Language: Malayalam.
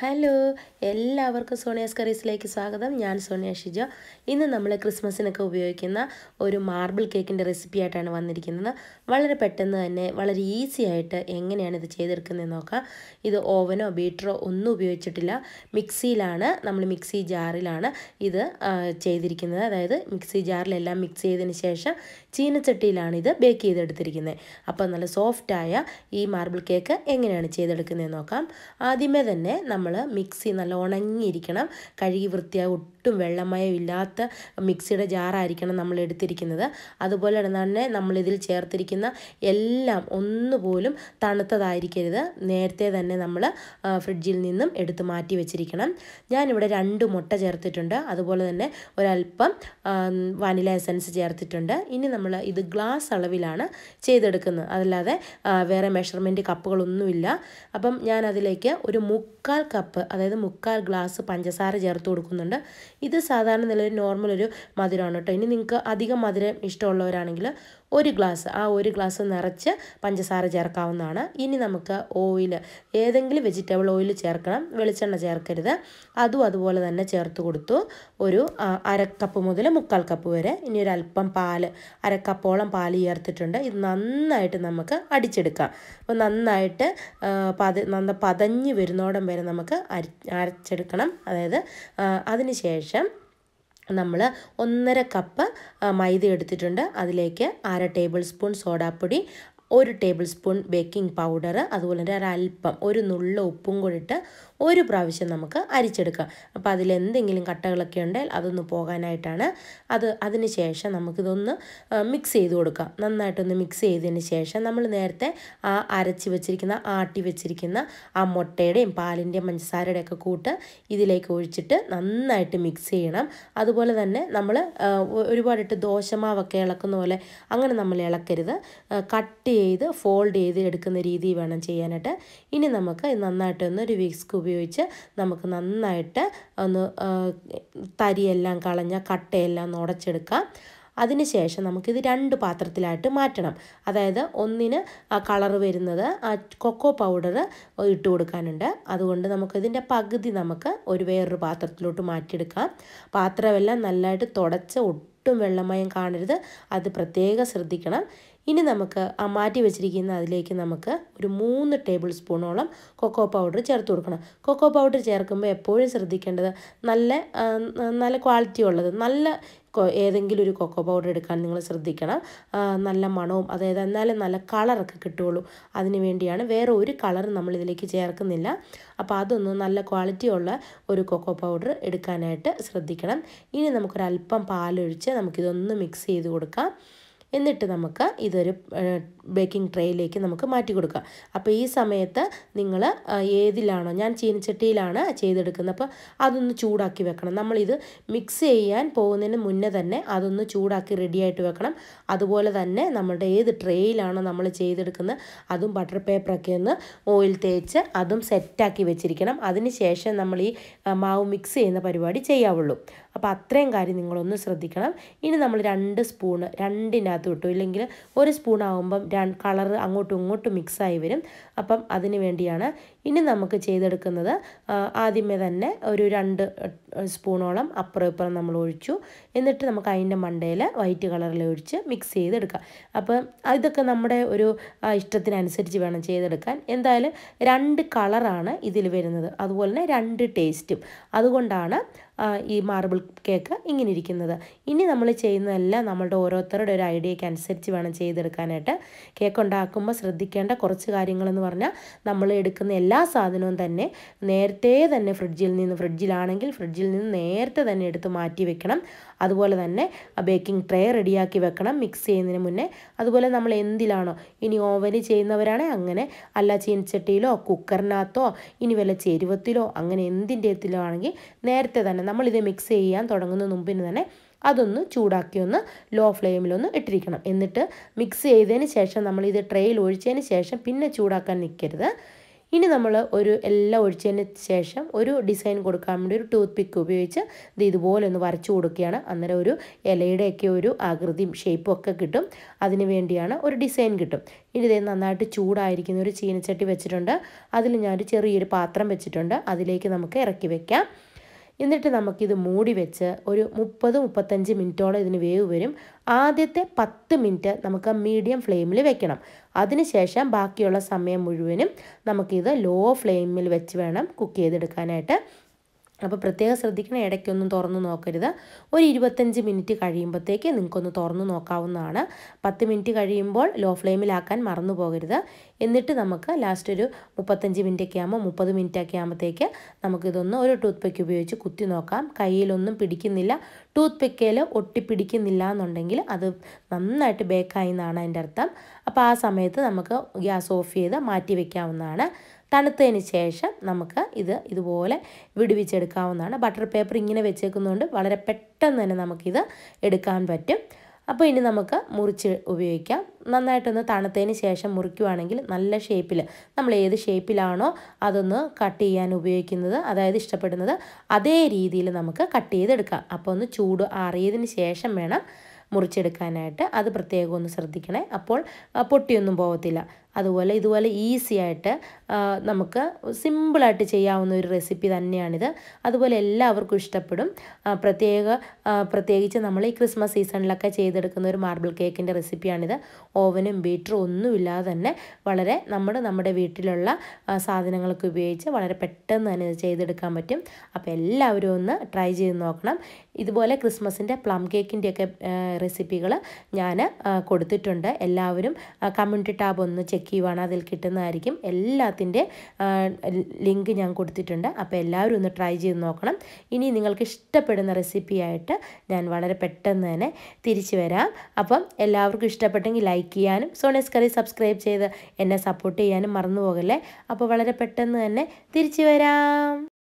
ഹലോ എല്ലാവർക്കും സോണിയാസ് കറീസിലേക്ക് സ്വാഗതം ഞാൻ സോണിയ ഷിജ ഇന്ന് നമ്മൾ ക്രിസ്മസിനൊക്കെ ഉപയോഗിക്കുന്ന ഒരു മാർബിൾ കേക്കിൻ്റെ റെസിപ്പി ആയിട്ടാണ് വന്നിരിക്കുന്നത് വളരെ പെട്ടെന്ന് തന്നെ വളരെ ഈസി ആയിട്ട് എങ്ങനെയാണ് ഇത് ചെയ്തെടുക്കുന്നത് നോക്കാം ഇത് ഓവനോ ബീറ്ററോ ഒന്നും ഉപയോഗിച്ചിട്ടില്ല മിക്സിയിലാണ് നമ്മൾ മിക്സി ജാറിലാണ് ഇത് ചെയ്തിരിക്കുന്നത് അതായത് മിക്സി ജാറിലെല്ലാം മിക്സ് ചെയ്തതിന് ശേഷം ചീനച്ചട്ടിയിലാണ് ഇത് ബേക്ക് ചെയ്തെടുത്തിരിക്കുന്നത് അപ്പോൾ നല്ല സോഫ്റ്റായ ഈ മാർബിൾ കേക്ക് എങ്ങനെയാണ് ചെയ്തെടുക്കുന്നത് നോക്കാം ആദ്യമേ തന്നെ നമ്മൾ മിക്സി നല്ല ഉണങ്ങിയിരിക്കണം കഴുകി വൃത്തിയായി ഒട്ടും വെള്ളമയം ഇല്ലാത്ത മിക്സിയുടെ ജാറായിരിക്കണം നമ്മൾ എടുത്തിരിക്കുന്നത് അതുപോലെ തന്നെ നമ്മളിതിൽ ചേർത്തിരിക്കുന്ന എല്ലാം ഒന്നുപോലും തണുത്തതായിരിക്കരുത് നേരത്തെ തന്നെ നമ്മൾ ഫ്രിഡ്ജിൽ നിന്നും എടുത്ത് മാറ്റി വെച്ചിരിക്കണം ഞാനിവിടെ രണ്ട് മുട്ട ചേർത്തിട്ടുണ്ട് അതുപോലെ തന്നെ ഒരല്പം വാനില എസൻസ് ചേർത്തിട്ടുണ്ട് ഇനി നമ്മൾ ഇത് ഗ്ലാസ് അളവിലാണ് ചെയ്തെടുക്കുന്നത് അതല്ലാതെ വേറെ മെഷർമെൻറ്റ് കപ്പുകളൊന്നുമില്ല അപ്പം ഞാനതിലേക്ക് ഒരു മുക്കാൽ കപ്പ് കപ്പ് അതായത് മുക്കാൽ ഗ്ലാസ് പഞ്ചസാര ചേർത്ത് കൊടുക്കുന്നുണ്ട് ഇത് സാധാരണ നിലയിൽ നോർമൽ ഒരു മധുരമാണ് കേട്ടോ ഇനി നിങ്ങൾക്ക് അധികം മധുരം ഇഷ്ടമുള്ളവരാണെങ്കിൽ ഒരു ഗ്ലാസ് ആ ഒരു ഗ്ലാസ് നിറച്ച് പഞ്ചസാര ചേർക്കാവുന്നതാണ് ഇനി നമുക്ക് ഓയിൽ ഏതെങ്കിലും വെജിറ്റബിൾ ഓയിൽ ചേർക്കണം വെളിച്ചെണ്ണ ചേർക്കരുത് അതും അതുപോലെ തന്നെ ചേർത്ത് കൊടുത്തു ഒരു അരക്കപ്പ് മുതൽ മുക്കാൽ കപ്പ് വരെ ഇനി ഒരു അല്പം പാല് അരക്കപ്പോളം പാൽ ചേർത്തിട്ടുണ്ട് ഇത് നന്നായിട്ട് നമുക്ക് അടിച്ചെടുക്കാം അപ്പോൾ നന്നായിട്ട് പത നന്ന പതഞ്ഞ് വരുന്നോടം വരെ നമുക്ക് അരി അരച്ചെടുക്കണം അതായത് അതിന് ശേഷം നമ്മൾ ഒന്നര കപ്പ് മൈദ എടുത്തിട്ടുണ്ട് അതിലേക്ക് അര ടേബിൾ സ്പൂൺ സോഡാപ്പൊടി ഒരു ടേബിൾ സ്പൂൺ ബേക്കിംഗ് പൗഡർ അതുപോലെ തന്നെ ഒരൽപ്പം ഒരു നുള്ള ഉപ്പും കൂടിയിട്ട് ഒരു പ്രാവശ്യം നമുക്ക് അരിച്ചെടുക്കാം അപ്പോൾ അതിലെന്തെങ്കിലും കട്ടകളൊക്കെ ഉണ്ടെങ്കിൽ അതൊന്ന് പോകാനായിട്ടാണ് അത് അതിന് ശേഷം നമുക്കിതൊന്ന് മിക്സ് ചെയ്ത് കൊടുക്കാം നന്നായിട്ടൊന്ന് മിക്സ് ചെയ്തതിന് ശേഷം നമ്മൾ നേരത്തെ ആ അരച്ച് വെച്ചിരിക്കുന്ന ആട്ടി വെച്ചിരിക്കുന്ന ആ മുട്ടയുടെയും പാലിൻ്റെയും പഞ്ചസാരയുടെ ഒക്കെ കൂട്ട് ഇതിലേക്ക് ഒഴിച്ചിട്ട് നന്നായിട്ട് മിക്സ് ചെയ്യണം അതുപോലെ തന്നെ നമ്മൾ ഒരുപാടിട്ട് ദോശമാവൊക്കെ ഇളക്കുന്ന പോലെ അങ്ങനെ നമ്മൾ ഇളക്കരുത് കട്ട് ചെയ്ത് ഫോൾഡ് ചെയ്ത് എടുക്കുന്ന രീതി വേണം ചെയ്യാനായിട്ട് ഇനി നമുക്ക് നന്നായിട്ട് ഒന്ന് ഒരു വിക്സ്ക്ക് ഉപയോഗിച്ച് നമുക്ക് നന്നായിട്ട് ഒന്ന് തരിയെല്ലാം കളഞ്ഞ കട്ടയെല്ലാം ഒന്ന് ഉടച്ചെടുക്കാം അതിനുശേഷം നമുക്കിത് രണ്ട് പാത്രത്തിലായിട്ട് മാറ്റണം അതായത് ഒന്നിന് ആ കളർ വരുന്നത് ആ കൊക്കോ പൗഡർ ഇട്ട് കൊടുക്കാനുണ്ട് അതുകൊണ്ട് നമുക്കിതിൻ്റെ പകുതി നമുക്ക് ഒരു വേറൊരു പാത്രത്തിലോട്ട് മാറ്റിയെടുക്കാം പാത്രമെല്ലാം നല്ലതായിട്ട് തുടച്ച് ഒട്ടും വെള്ളമയം കാണരുത് അത് പ്രത്യേകം ശ്രദ്ധിക്കണം ഇനി നമുക്ക് ആ മാറ്റി വെച്ചിരിക്കുന്ന അതിലേക്ക് നമുക്ക് ഒരു മൂന്ന് ടേബിൾ സ്പൂണോളം കൊക്കോ പൗഡർ ചേർത്ത് കൊടുക്കണം കൊക്കോ പൗഡർ ചേർക്കുമ്പോൾ എപ്പോഴും ശ്രദ്ധിക്കേണ്ടത് നല്ല നല്ല ക്വാളിറ്റി ഉള്ളത് നല്ല ഏതെങ്കിലും ഒരു കൊക്കോ പൗഡർ എടുക്കാൻ നിങ്ങൾ ശ്രദ്ധിക്കണം നല്ല മണവും അതായത് എന്നാലും നല്ല കളറൊക്കെ കിട്ടുകയുള്ളൂ അതിന് വേണ്ടിയാണ് വേറെ ഒരു കളറും നമ്മൾ ഇതിലേക്ക് ചേർക്കുന്നില്ല അപ്പോൾ അതൊന്ന് നല്ല ക്വാളിറ്റി ഉള്ള ഒരു കൊക്കോ പൗഡർ എടുക്കാനായിട്ട് ശ്രദ്ധിക്കണം ഇനി നമുക്കൊരല്പം പാലൊഴിച്ച് നമുക്കിതൊന്ന് മിക്സ് ചെയ്ത് കൊടുക്കാം എന്നിട്ട് നമുക്ക് ഇതൊരു ബേക്കിംഗ് ട്രേയിലേക്ക് നമുക്ക് മാറ്റി കൊടുക്കാം അപ്പോൾ ഈ സമയത്ത് നിങ്ങൾ ഏതിലാണോ ഞാൻ ചീനച്ചട്ടിയിലാണ് ചെയ്തെടുക്കുന്നത് അപ്പോൾ അതൊന്ന് ചൂടാക്കി വെക്കണം നമ്മളിത് മിക്സ് ചെയ്യാൻ പോകുന്നതിന് മുന്നേ തന്നെ അതൊന്ന് ചൂടാക്കി റെഡിയായിട്ട് വെക്കണം അതുപോലെ തന്നെ നമ്മുടെ ഏത് ട്രേയിലാണോ നമ്മൾ ചെയ്തെടുക്കുന്നത് അതും ബട്ടർ പേപ്പറൊക്കെ ഒന്ന് ഓയിൽ തേച്ച് അതും സെറ്റാക്കി വെച്ചിരിക്കണം അതിന് ശേഷം നമ്മൾ ഈ മാവ് മിക്സ് ചെയ്യുന്ന പരിപാടി ചെയ്യാവുള്ളൂ അപ്പോൾ അത്രയും കാര്യം നിങ്ങളൊന്ന് ശ്രദ്ധിക്കണം ഇനി നമ്മൾ രണ്ട് സ്പൂണ് രണ്ടിനകത്ത് അതിനകത്ത് കിട്ടും ഇല്ലെങ്കിൽ ഒരു സ്പൂൺ ആകുമ്പം കളർ അങ്ങോട്ടും ഇങ്ങോട്ടും മിക്സായി വരും അപ്പം അതിന് വേണ്ടിയാണ് ഇനി നമുക്ക് ചെയ്തെടുക്കുന്നത് ആദ്യമേ തന്നെ ഒരു രണ്ട് സ്പൂണോളം അപ്പുറം ഇപ്പുറം നമ്മൾ ഒഴിച്ചു എന്നിട്ട് നമുക്ക് അതിൻ്റെ മണ്ടയിൽ വൈറ്റ് കളറിൽ ഒഴിച്ച് മിക്സ് ചെയ്തെടുക്കാം അപ്പം ഇതൊക്കെ നമ്മുടെ ഒരു ഇഷ്ടത്തിനനുസരിച്ച് വേണം ചെയ്തെടുക്കാൻ എന്തായാലും രണ്ട് കളറാണ് ഇതിൽ വരുന്നത് അതുപോലെ തന്നെ രണ്ട് ടേസ്റ്റും അതുകൊണ്ടാണ് ഈ മാർബിൾ കേക്ക് ഇങ്ങനെ ഇരിക്കുന്നത് ഇനി നമ്മൾ ചെയ്യുന്നതെല്ലാം നമ്മളുടെ ഓരോരുത്തരുടെ ഒരു ഐഡിയയ്ക്ക് അനുസരിച്ച് വേണം ചെയ്തെടുക്കാനായിട്ട് കേക്ക് ഉണ്ടാക്കുമ്പോൾ ശ്രദ്ധിക്കേണ്ട കുറച്ച് കാര്യങ്ങളെന്ന് പറഞ്ഞാൽ നമ്മൾ എടുക്കുന്ന എല്ലാ സാധനവും തന്നെ നേരത്തെ തന്നെ ഫ്രിഡ്ജിൽ നിന്ന് ഫ്രിഡ്ജിലാണെങ്കിൽ ഫ്രിഡ്ജിൽ നിന്ന് നേരത്തെ തന്നെ എടുത്ത് മാറ്റി വെക്കണം അതുപോലെ തന്നെ ബേക്കിംഗ് ട്രേ റെഡിയാക്കി വെക്കണം മിക്സ് ചെയ്യുന്നതിന് മുന്നേ അതുപോലെ നമ്മൾ എന്തിലാണോ ഇനി ഓവനിൽ ചെയ്യുന്നവരാണെങ്കിൽ അങ്ങനെ അല്ല ചീനച്ചട്ടിയിലോ കുക്കറിനകത്തോ ഇനി വല്ല ചേരുവത്തിലോ അങ്ങനെ എന്തിൻ്റെ എത്തിലോ ആണെങ്കിൽ നേരത്തെ തന്നെ നമ്മളിത് മിക്സ് ചെയ്യാൻ തുടങ്ങുന്ന മുമ്പിന് തന്നെ അതൊന്ന് ചൂടാക്കി ഒന്ന് ലോ ഫ്ലെയിമിലൊന്ന് ഇട്ടിരിക്കണം എന്നിട്ട് മിക്സ് ചെയ്തതിന് ശേഷം നമ്മൾ ഇത് ട്രെയിൽ ഒഴിച്ചതിന് ശേഷം പിന്നെ ചൂടാക്കാൻ നിൽക്കരുത് ഇനി നമ്മൾ ഒരു എല്ലാം ഒഴിച്ചതിന് ശേഷം ഒരു ഡിസൈൻ കൊടുക്കാൻ വേണ്ടി ഒരു ടൂത്ത് പിക്ക് ഉപയോഗിച്ച് ഇത് ഇതുപോലെ ഒന്ന് വരച്ചു കൊടുക്കുകയാണ് അന്നേരം ഒരു ഇലയുടെയൊക്കെ ഒരു ആകൃതിയും ഷേപ്പും ഒക്കെ കിട്ടും അതിന് വേണ്ടിയാണ് ഒരു ഡിസൈൻ കിട്ടും ഇനി ഇത് നന്നായിട്ട് ചൂടായിരിക്കുന്ന ഒരു ചീനച്ചട്ടി വെച്ചിട്ടുണ്ട് അതിൽ ഞാനൊരു ചെറിയൊരു പാത്രം വെച്ചിട്ടുണ്ട് അതിലേക്ക് നമുക്ക് ഇറക്കി വെക്കാം എന്നിട്ട് നമുക്കിത് മൂടി വെച്ച് ഒരു മുപ്പത് മുപ്പത്തഞ്ച് മിനിറ്റോളം ഇതിന് വേവ് വരും ആദ്യത്തെ പത്ത് മിനിറ്റ് നമുക്ക് മീഡിയം ഫ്ലെയിമിൽ വെക്കണം അതിനുശേഷം ബാക്കിയുള്ള സമയം മുഴുവനും നമുക്കിത് ലോ ഫ്ലെയിമിൽ വെച്ച് വേണം കുക്ക് ചെയ്തെടുക്കാനായിട്ട് അപ്പോൾ പ്രത്യേകം ശ്രദ്ധിക്കണം ഇടയ്ക്കൊന്നും തുറന്നു നോക്കരുത് ഒരു ഇരുപത്തഞ്ച് മിനിറ്റ് കഴിയുമ്പോഴത്തേക്ക് നിങ്ങൾക്കൊന്ന് തുറന്നു നോക്കാവുന്നതാണ് പത്ത് മിനിറ്റ് കഴിയുമ്പോൾ ലോ ഫ്ലെയിമിലാക്കാൻ മറന്നു പോകരുത് എന്നിട്ട് നമുക്ക് ലാസ്റ്റ് ഒരു മുപ്പത്തഞ്ച് ഒക്കെ ആകുമ്പോൾ മുപ്പത് ഒക്കെ ആകുമ്പോഴത്തേക്ക് നമുക്കിതൊന്ന് ഒരു ടൂത്ത് പെക്ക് ഉപയോഗിച്ച് കുത്തി നോക്കാം കയ്യിലൊന്നും പിടിക്കുന്നില്ല ടൂത്ത് പിക്കയിൽ ഒട്ടിപ്പിടിക്കുന്നില്ല എന്നുണ്ടെങ്കിൽ അത് നന്നായിട്ട് ബേക്കായി എന്നാണ് അതിൻ്റെ അർത്ഥം അപ്പോൾ ആ സമയത്ത് നമുക്ക് ഗ്യാസ് ഓഫ് ചെയ്ത് മാറ്റി വയ്ക്കാവുന്നതാണ് തണുത്തതിന് ശേഷം നമുക്ക് ഇത് ഇതുപോലെ വിടുവിച്ചെടുക്കാവുന്നതാണ് ബട്ടർ പേപ്പർ ഇങ്ങനെ വെച്ചേക്കുന്നതുകൊണ്ട് വളരെ പെട്ടെന്ന് തന്നെ നമുക്കിത് എടുക്കാൻ പറ്റും അപ്പോൾ ഇനി നമുക്ക് മുറിച്ച് ഉപയോഗിക്കാം നന്നായിട്ടൊന്ന് തണുത്തതിന് ശേഷം മുറിക്കുവാണെങ്കിൽ നല്ല ഷേപ്പിൽ നമ്മൾ ഏത് ഷേപ്പിലാണോ അതൊന്ന് കട്ട് ചെയ്യാൻ ഉപയോഗിക്കുന്നത് അതായത് ഇഷ്ടപ്പെടുന്നത് അതേ രീതിയിൽ നമുക്ക് കട്ട് ചെയ്തെടുക്കാം അപ്പോൾ ഒന്ന് ചൂട് ആറിയതിന് ശേഷം വേണം മുറിച്ചെടുക്കാനായിട്ട് അത് പ്രത്യേകം ഒന്ന് ശ്രദ്ധിക്കണേ അപ്പോൾ പൊട്ടിയൊന്നും പോകത്തില്ല അതുപോലെ ഇതുപോലെ ഈസി ആയിട്ട് നമുക്ക് സിമ്പിളായിട്ട് ചെയ്യാവുന്ന ഒരു റെസിപ്പി തന്നെയാണിത് അതുപോലെ എല്ലാവർക്കും ഇഷ്ടപ്പെടും പ്രത്യേക പ്രത്യേകിച്ച് നമ്മൾ ഈ ക്രിസ്മസ് സീസണിലൊക്കെ ചെയ്തെടുക്കുന്ന ഒരു മാർബിൾ കേക്കിൻ്റെ റെസിപ്പിയാണിത് ഓവനും ബീറ്ററും ഒന്നുമില്ലാതെ തന്നെ വളരെ നമ്മൾ നമ്മുടെ വീട്ടിലുള്ള സാധനങ്ങളൊക്കെ ഉപയോഗിച്ച് വളരെ പെട്ടെന്ന് തന്നെ ചെയ്തെടുക്കാൻ പറ്റും അപ്പോൾ എല്ലാവരും ഒന്ന് ട്രൈ ചെയ്ത് നോക്കണം ഇതുപോലെ ക്രിസ്മസിൻ്റെ പ്ലം കേക്കിൻ്റെയൊക്കെ റെസിപ്പികൾ ഞാൻ കൊടുത്തിട്ടുണ്ട് എല്ലാവരും കമ്മ്യൂണിറ്റി ടാബ് ഒന്ന് ചെക്ക് കീവാണ് അതിൽ കിട്ടുന്നതായിരിക്കും എല്ലാത്തിൻ്റെ ലിങ്ക് ഞാൻ കൊടുത്തിട്ടുണ്ട് അപ്പോൾ എല്ലാവരും ഒന്ന് ട്രൈ ചെയ്ത് നോക്കണം ഇനി നിങ്ങൾക്ക് ഇഷ്ടപ്പെടുന്ന റെസിപ്പിയായിട്ട് ഞാൻ വളരെ പെട്ടെന്ന് തന്നെ തിരിച്ചു വരാം അപ്പം എല്ലാവർക്കും ഇഷ്ടപ്പെട്ടെങ്കിൽ ലൈക്ക് ചെയ്യാനും സോണേസ് കറി സബ്സ്ക്രൈബ് ചെയ്ത് എന്നെ സപ്പോർട്ട് ചെയ്യാനും മറന്നു പോകല്ലേ അപ്പോൾ വളരെ പെട്ടെന്ന് തന്നെ തിരിച്ചു വരാം